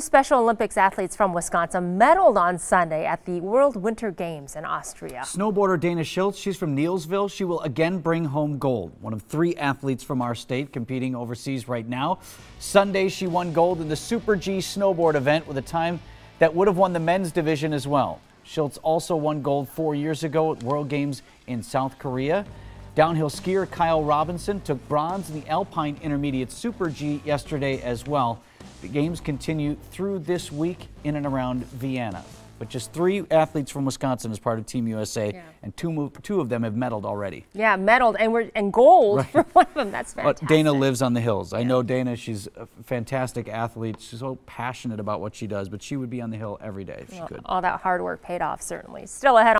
Special Olympics athletes from Wisconsin medaled on Sunday at the World Winter Games in Austria. Snowboarder Dana Schiltz, she's from Nielsville. She will again bring home gold. One of three athletes from our state competing overseas right now. Sunday, she won gold in the Super G snowboard event with a time that would have won the men's division as well. Schiltz also won gold four years ago at World Games in South Korea. Downhill skier Kyle Robinson took bronze in the Alpine Intermediate Super G yesterday as well. The games continue through this week in and around Vienna. But just three athletes from Wisconsin as part of Team USA, yeah. and two two of them have medaled already. Yeah, medaled, and we're and gold right. for one of them. That's fantastic. But Dana lives on the hills. Yeah. I know Dana. She's a fantastic athlete. She's so passionate about what she does, but she would be on the hill every day if well, she could. All that hard work paid off, certainly. Still ahead.